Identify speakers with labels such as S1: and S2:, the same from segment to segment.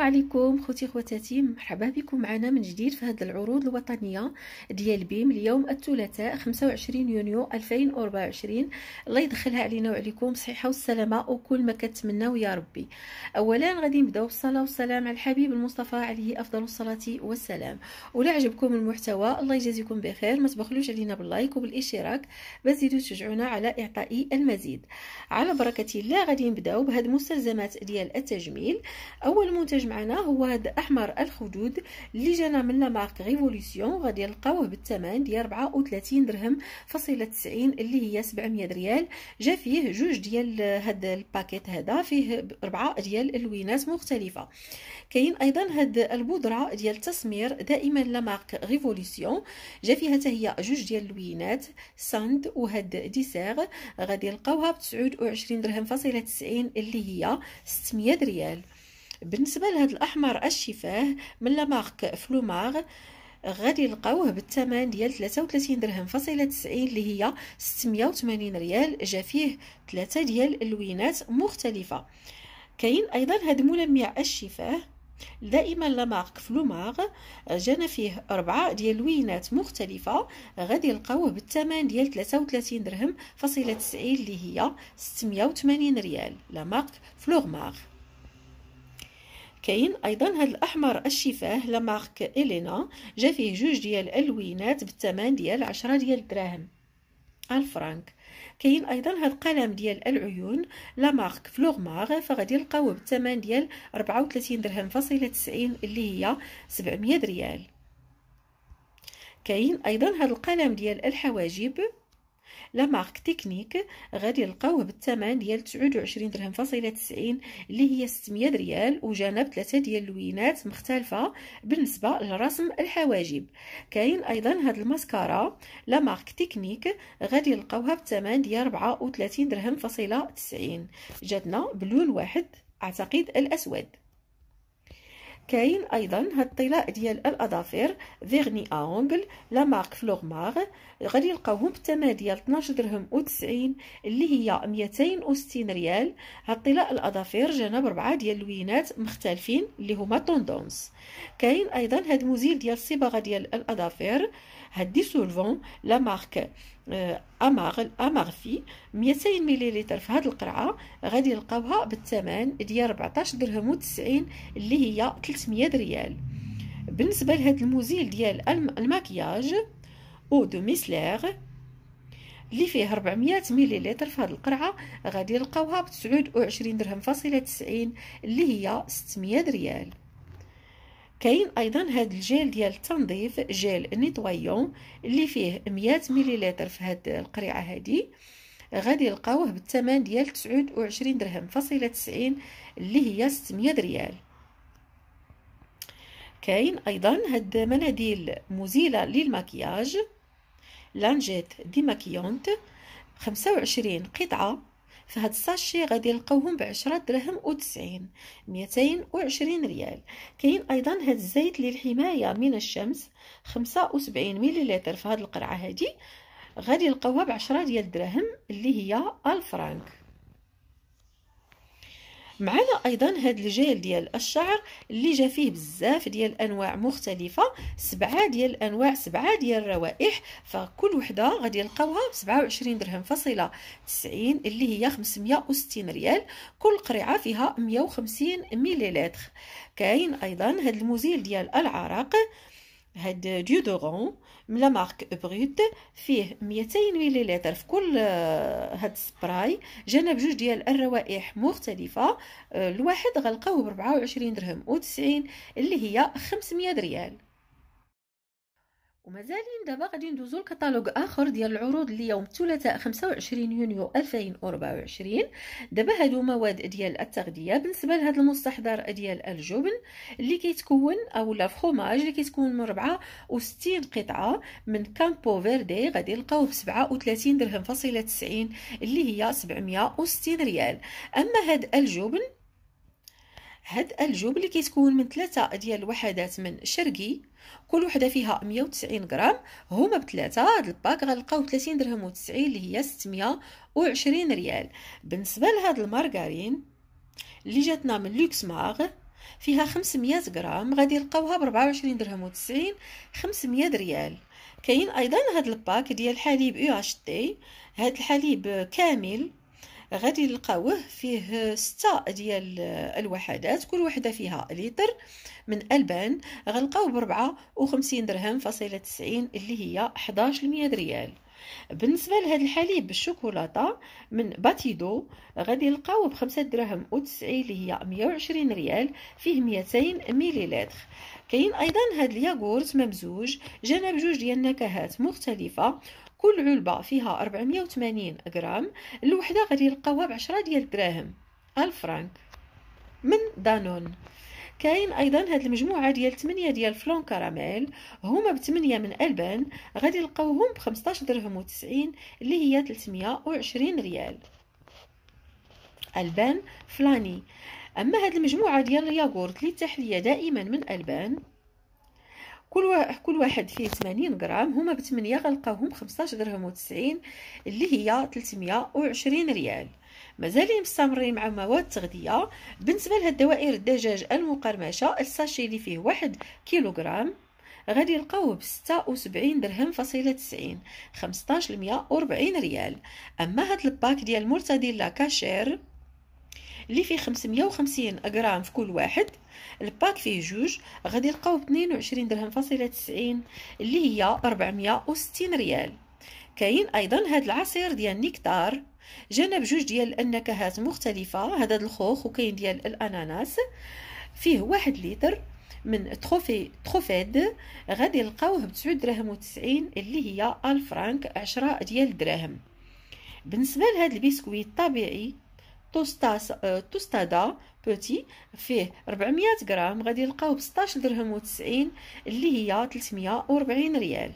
S1: السلام عليكم خوتي خواتاتي مرحبا بكم معنا من جديد في هذه العروض الوطنيه ديال بيم اليوم الثلاثاء 25 يونيو 2024 الله يدخلها علينا وعليكم صحيحه والسلامه وكل ما كتمناو يا ربي اولا غادي نبداو بالصلاه والسلام على الحبيب المصطفى عليه افضل الصلاه والسلام ولا عجبكم المحتوى الله يجازيكم بخير ما تبخلوش علينا باللايك وبالاشتراك بزيدوا تشجعونا على اعطاء المزيد على بركه الله غادي نبداو بهاد المستلزمات ديال التجميل اول منتج معنا هو هذا احمر الخدود اللي جانا منه مارك ريفولوسيون غادي نلقاوه بالثمن ديال 34 درهم فاصله 90 اللي هي 700 ريال جا فيه جوج ديال هذا الباكيت هذا فيه اربعه ديال اللوينات مختلفه كاين ايضا هاد البودره ديال التسمير دائما لمارك ريفولوسيون جا فيها حتى هي جوج ديال اللوينات ساند وهاد ديسير غادي نلقاوها ب 29 درهم فاصله 90 اللي هي 600 ريال بالنسبه لهذا الاحمر الشفاه من لامارك فلوماغ غادي نلقاوه بالثمن ديال 33 درهم فاصله 90 اللي هي 680 ريال جا فيه ثلاثه ديال اللوينات مختلفه كاين ايضا هذا ملمع الشفاه دائما لامارك فلوماغ جانا فيه أربعة ديال لوينات مختلفة غادي نلقاوه بالثمن ديال 33 درهم فاصلة 90 اللي هي 680 ريال لامارك فلوغمار كاين ايضا هذا الاحمر الشفاه لمارك الينا جا فيه جوج ديال الوينات بالثمن ديال 10 ديال الدراهم الفرانك كاين ايضا هذا القلم ديال العيون لامارك فلوغمار فغادي نلقاوه بالثمن ديال 34 درهم فاصله 90 اللي هي 700 ريال كاين ايضا هذا القلم ديال الحواجب لا مارك تكنيك غادي نلقاوه بالثمن ديال 29 درهم فاصله 90 اللي هي 600 ريال وجنب ثلاثه ديال اللوينات مختلفه بالنسبه لرسم الحواجب كاين ايضا هاد الماسكارا لا مارك تكنيك غادي نلقاوها بالثمن ديال 34 درهم فاصله 90 جاتنا بلون واحد اعتقد الاسود كاين ايضا هاد الطلاء ديال الاظافر فيغني اونغل لا مارك فلورمار غادي يلقاوهم بالثمن ديال 12 درهم و90 اللي هي 260 ريال هاد طلاء الاظافر جانا بربعه ديال اللوينات مختلفين اللي هما طوندونس كاين ايضا هاد المزيل ديال الصباغه ديال الاظافر هاد هالديسولفون لا مارك امار امارفي 200 مليلتر في هاد القرعه غادي نلقاوها بالثمن ديال 14 درهم و90 اللي هي 300 ريال بالنسبه لهاد الموزيل ديال الماكياج او دو ميسلير اللي فيه 400 مليلتر في هاد القرعه غادي نلقاوها ب 29 درهم فاصله 90 اللي هي 600 ريال كاين ايضا هاد الجيل ديال التنظيف جيل نيطويون اللي فيه 100 مليلتر في هاد القريعه هادي غادي يلقاوه بالثمن ديال 29 درهم فاصله 90 اللي هي 600 ريال كاين ايضا هاد مناديل مزيله للمكياج لانجيت دي ماكيونت 25 قطعه فهاد الساشي غادي نلقاوهم بعشرة دراهم و ميتين 220 ريال كاين ايضا هاد الزيت للحمايه من الشمس خمسة وسبعين مليلتر في هاد القرعه هادي غادي نلقاوها بعشرة ديال الدراهم اللي هي الفرانك معنا ايضا هاد الجيل ديال الشعر اللي جا فيه بزاف ديال انواع مختلفه سبعه ديال الانواع سبعه ديال الروائح فكل وحده غادي يلقاوها ب 27 درهم فاصله 90 اللي هي 560 ريال كل قرعه فيها 150 مليلتر كاين ايضا هاد المزيل ديال العرق هاد ديودورون لامارك بريد فيه 200 مليلتر في كل هاد السبراي جانا بجوج ديال الروائح مختلفه الواحد غلقاوه ب 24 درهم و90 اللي هي 500 ريال ومازالين دابا غادي ندوزو لكتالوج اخر ديال العروض ليوم الثلاثاء 25 يونيو 2024 دابا هادو مواد ديال التغذيه بالنسبه لهذا المستحضر ديال الجبن اللي كيتكون او لا فروماج اللي كيتكون من 64 قطعه من كامبو فيردي غادي نلقاوه ب 37 درهم فاصله 90 اللي هي 760 ريال اما هاد الجبن هاد الجوب اللي كيتكون من ثلاثه ديال الوحدات من شرقي كل وحده فيها 190 غرام هما بثلاثه هاد الباك غنلقاو 30 درهم و90 اللي هي 620 ريال بالنسبه لهاد المارغرين اللي جاتنا من لوكس ماغ فيها 500 غرام غادي نلقاوها ب 24 درهم و90 500 ريال كاين ايضا هاد الباك ديال حليب يو اتش تي هاد الحليب كامل غادي نلقاوه فيه ستة ديال الوحدات كل وحدة فيها لتر من البان غنلقاو بربعة وخمسين درهم فاصلة تسعين اللي هي حداش المية ريال بالنسبه لهذا الحليب بالشوكولاته من باتيدو غادي نلقاوه بخمسة درهم وتسعين اللي هي مية وعشرين ريال فيه ميتين مليلتر كاين ايضا هاد الياغورت ممزوج جانا بجوج ديال النكهات مختلفه كل علبة فيها 480 غرام الوحدة غادي يلقاوها ب 10 ديال الدراهم الفرانك من دانون كاين ايضا هاد المجموعه ديال 8 ديال فلون كراميل هما ب 8 من البان غادي يلقاوهم ب 15 درهم و90 اللي هي 320 ريال البان فلاني اما هاد المجموعه ديال الياغورت اللي التحليه دائما من البان كل وا... كل واحد فيه 80 غرام هما ب 8 غنلقاوهم 15 درهم و90 اللي هي 320 ريال مازالين مستمرين مع مواد التغذيه بالنسبه لهاد دوائر الدجاج المقرمشه الساشي اللي فيه 1 كيلوغرام غادي يلقاوه ب 76 درهم فاصلة 90 15 ل 140 ريال اما هاد الباك ديال مرتدي لا كاشير اللي فيه 550 غرام في كل واحد الباك فيه جوج غادي يلقاو ب 22 درهم فاصله 90 اللي هي 460 ريال كاين ايضا هاد العصير ديال النكتار جانا بجوج ديال النكهات مختلفه هذا الخوخ وكاين ديال الاناناس فيه واحد لتر من تروفي تروفيد غادي نلقاوه ب 9 دراهم 90 اللي هي الفرانك 10 ديال الدراهم بالنسبه لهذا البسكويت الطبيعي طوستا طوسطادا آه، بوتي فيه 400 غرام غادي نلقاوه ب 16 درهم و90 اللي هي 340 ريال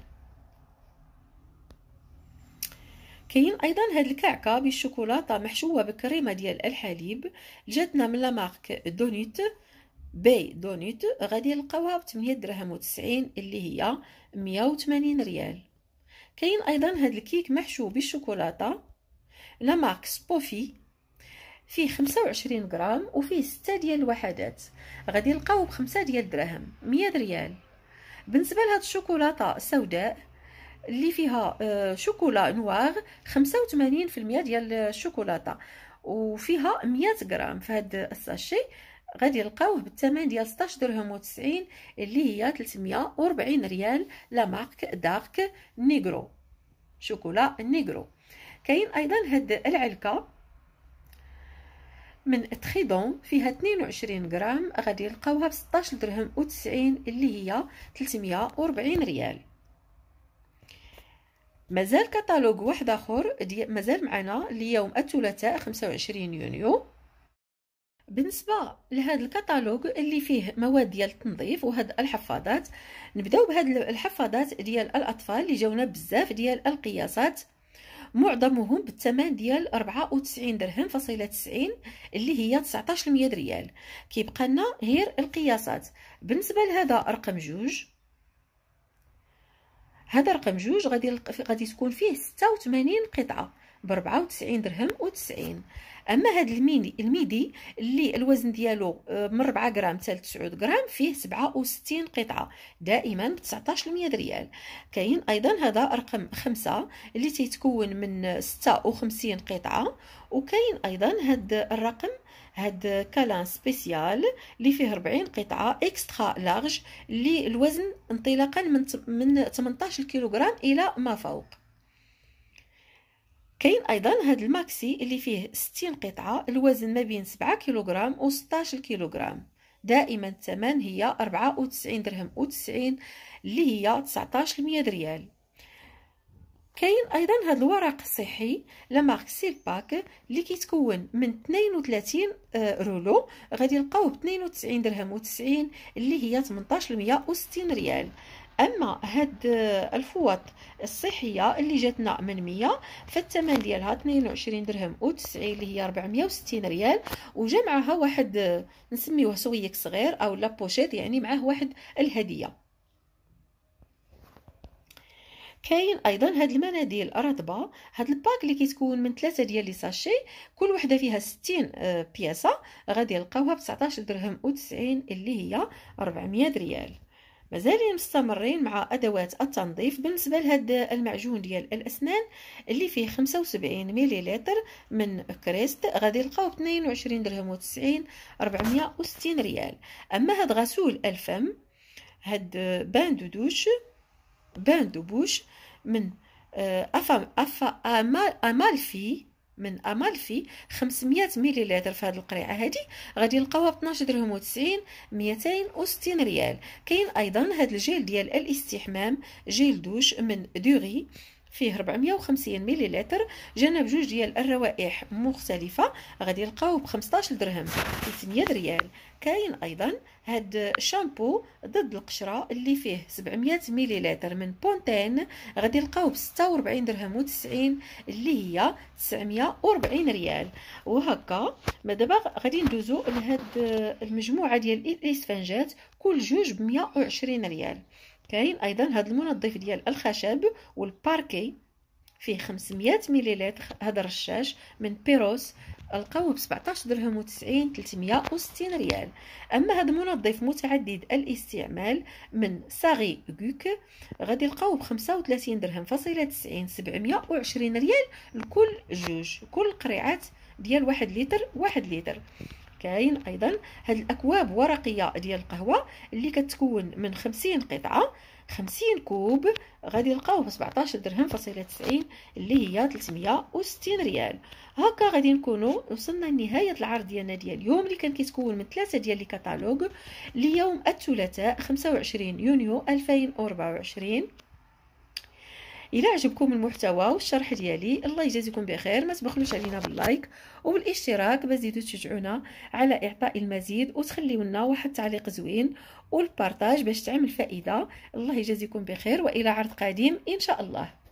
S1: كاين ايضا هاد الكعكه بالشوكولاته محشوه بكريمه ديال الحليب جاتنا من لا مارك دونيت بي دونيت غادي نلقاوها ب 8 درهم و90 اللي هي 180 ريال كاين ايضا هاد الكيك محشو بالشوكولاته لا مارك سبوفي فيه 25 غرام وفيه 6 ديال الوحدات غادي نلقاو ب 5 ديال الدراهم 100 ريال بالنسبه لهاد الشوكولاته السوداء اللي فيها آه، شوكولا نوار 85% ديال الشوكولاته وفيها 100 غرام في هاد الساشي غادي نلقاوه بالثمن ديال 16 درهم و90 اللي هي 340 ريال لا مارك دارك نيغرو شوكولا نيغرو كاين ايضا هاد العلكه من تخيدون فيها 22 غرام غادي يلقاوها ب 16 درهم و90 اللي هي 340 ريال مازال كتالوج واحد اخر مازال معنا ليوم الثلاثاء 25 يونيو بالنسبه لهذا الكتالوج اللي فيه مواد ديال التنظيف وهاد الحفاضات نبداو بهاد الحفاضات ديال الاطفال اللي جاونا بزاف ديال القياسات معظمهم بالثمن ديال 94 درهم فاصلة 90 اللي هي 19 مية ريال كيبقى لنا غير القياسات بالنسبه لهذا رقم جوج هذا رقم جوج غادي غادي تكون فيه 86 قطعه ب 94 درهم و90 اما هذا الميني الميدي اللي الوزن ديالو آه، من 4 غرام حتى 9 غرام فيه 67 قطعه دائما ب 1900 ريال كاين ايضا هذا رقم 5 اللي تيتكون من 56 قطعه وكاين ايضا هذا الرقم هاد كالان سبيسيال اللي فيه 40 قطعه اكسترا لارج اللي الوزن انطلاقا من من 18 كيلوغرام الى ما فوق كاين ايضا هذا الماكسي اللي فيه 60 قطعه الوزن ما بين 7 كيلوغرام و 16 كيلوغرام دائما الثمن هي 94 درهم و90 اللي هي 1900 ريال كاين ايضا هذا الورق الصحي لا مارك سيلباك اللي كيتكون من 32 آه، رولو غادي نلقاوه ب 92 درهم و90 اللي هي 18 ريال اما هاد الفوط الصحيه اللي جاتنا من 100 فالثمن ديالها 22 درهم و90 اللي هي 460 ريال وجمعها واحد نسميوه سويك صغير او لابوشيت يعني معاه واحد الهديه كاين ايضا هاد المناديل رطبه هاد الباك اللي كيتكون من ثلاثه ديال لي ساشي كل وحده فيها 60 آه، بياسه غادي نلقاوها ب 19 درهم و90 اللي هي 400 ريال مازالين مستمرين مع ادوات التنظيف بالنسبه لهاد المعجون ديال الاسنان اللي فيه 75 مليلتر من كريست غادي نلقاو 22 درهم و90 460 ريال اما هاد غسول الفم هاد بان دو دوش بان دو بوش من آه، افا افا امالفي من امالفي 500 مليلتر في هذه القريعه هذه غادي نلقاوها ب 12 درهم و90 260 ريال كاين ايضا هذا الجيل ديال الاستحمام جيل دوش من دوري فيه 450 مليلتر جنب جوج ديال الروائح مختلفه غادي نلقاو ب 15 درهم 300 ريال كاين ايضا هاد الشامبو ضد القشره اللي فيه 700 مليلتر من بونتين غادي نلقاو ب 46 درهم و90 اللي هي 940 ريال وهكا دابا غادي ندوزو لهاد المجموعه ديال الاسفنجات كل جوج ب 120 ريال كاين ايضا هذا المنظف ديال الخشب والباركي فيه 500 مليلتر هذا الرشاش من بيروس القوه ب 17 درهم و90 360 ريال اما هذا المنظف متعدد الاستعمال من ساغي غوك غادي لقاوه ب 35 درهم فاصله 90 720 ريال لكل جوج كل قريعات ديال واحد لتر واحد لتر كاين ايضا هاد الاكواب ورقيه ديال القهوه اللي كتكون من 50 قطعه 50 كوب غادي نلقاوه ب 17 درهم فاصله 90 اللي هي 360 ريال هكا غادي نكونوا وصلنا لنهايه العرض ديالنا ديال اليوم اللي كان كيتكون من ثلاثه ديال لي كتالوج ليوم الثلاثاء 25 يونيو 2024 الى عجبكم المحتوى والشرح ديالي الله يجازيكم بخير ما تبخلوش علينا باللايك وبالاشتراك باش تزيدوا تشجعونا على اعطاء المزيد وتخليو لنا واحد التعليق زوين والبارطاج باش تعمل فائده الله يجازيكم بخير والى عرض قادم ان شاء الله